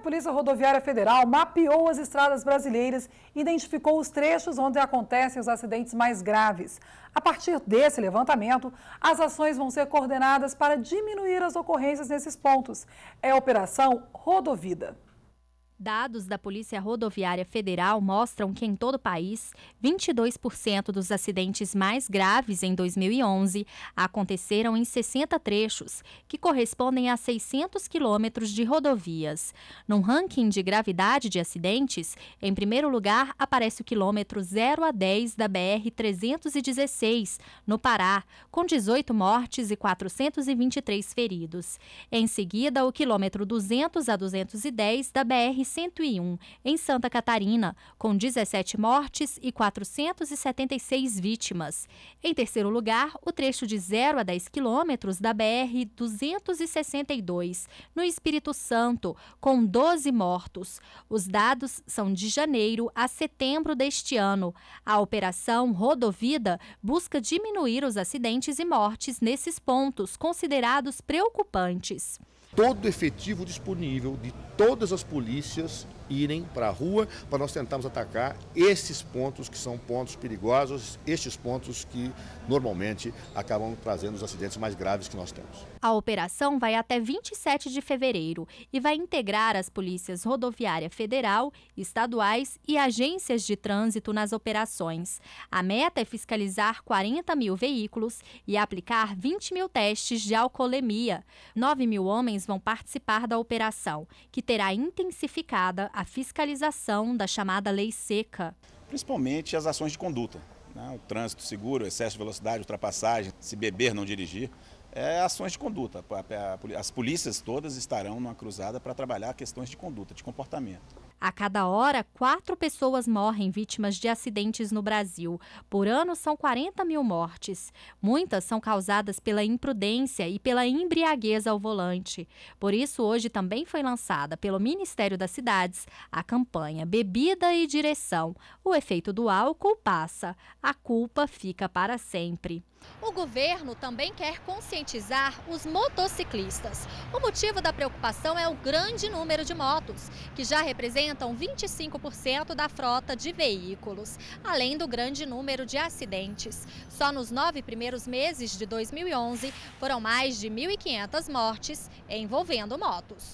a Polícia Rodoviária Federal mapeou as estradas brasileiras e identificou os trechos onde acontecem os acidentes mais graves. A partir desse levantamento, as ações vão ser coordenadas para diminuir as ocorrências nesses pontos. É a Operação Rodovida. Dados da Polícia Rodoviária Federal mostram que em todo o país, 22% dos acidentes mais graves em 2011 aconteceram em 60 trechos, que correspondem a 600 quilômetros de rodovias. Num ranking de gravidade de acidentes, em primeiro lugar aparece o quilômetro 0 a 10 da BR-316, no Pará, com 18 mortes e 423 feridos. Em seguida, o quilômetro 200 a 210 da BR-116. 101 em Santa Catarina, com 17 mortes e 476 vítimas. Em terceiro lugar, o trecho de 0 a 10 quilômetros da BR-262, no Espírito Santo, com 12 mortos. Os dados são de janeiro a setembro deste ano. A operação Rodovida busca diminuir os acidentes e mortes nesses pontos considerados preocupantes todo o efetivo disponível de todas as polícias irem para a rua para nós tentarmos atacar esses pontos que são pontos perigosos, estes pontos que normalmente acabam trazendo os acidentes mais graves que nós temos. A operação vai até 27 de fevereiro e vai integrar as polícias rodoviária federal, estaduais e agências de trânsito nas operações. A meta é fiscalizar 40 mil veículos e aplicar 20 mil testes de alcoolemia. 9 mil homens vão participar da operação, que terá intensificada a a fiscalização da chamada lei seca. Principalmente as ações de conduta, né? o trânsito seguro, excesso de velocidade, ultrapassagem, se beber, não dirigir. É ações de conduta. As polícias todas estarão numa cruzada para trabalhar questões de conduta, de comportamento. A cada hora, quatro pessoas morrem vítimas de acidentes no Brasil. Por ano, são 40 mil mortes. Muitas são causadas pela imprudência e pela embriaguez ao volante. Por isso, hoje também foi lançada pelo Ministério das Cidades a campanha Bebida e Direção. O efeito do álcool passa, a culpa fica para sempre. O governo também quer conscientizar os motociclistas. O motivo da preocupação é o grande número de motos, que já representam 25% da frota de veículos, além do grande número de acidentes. Só nos nove primeiros meses de 2011, foram mais de 1.500 mortes envolvendo motos.